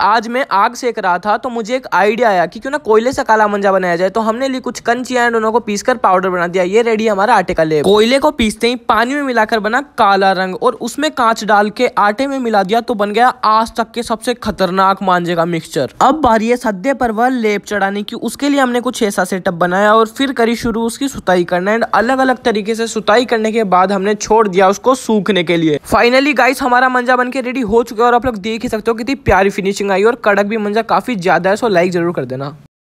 आज मैं आग सेक रहा था तो मुझे एक आइडिया आया कि क्यों ना कोयले से काला मंजा बनाया जाए तो हमने लिए कुछ कंचिया एंड उनको पीसकर पाउडर बना दिया ये रेडी हमारा आटे का लेप कोयले को पीसते ही पानी में मिलाकर बना काला रंग और उसमें कांच डाल के आटे में मिला दिया तो बन गया आज तक के सबसे खतरनाक मांजे का मिक्सचर अब बारी है सद्दे पर वह लेप चढ़ाने की उसके लिए हमने कुछ ऐसा सेटअप बनाया और फिर करी शुरू उसकी सुताई करना एंड अलग अलग तरीके से सुताई करने के बाद हमने छोड़ दिया उसको सूखने के लिए फाइनली गाइस हमारा मंजा बन के रेडी हो चुका है और आप लोग देख ही सकते हो कितनी प्यारी फिनिश फिनिशिंग आई और कड़क भी मंजा काफ़ी ज़्यादा है सो लाइक ज़रूर कर देना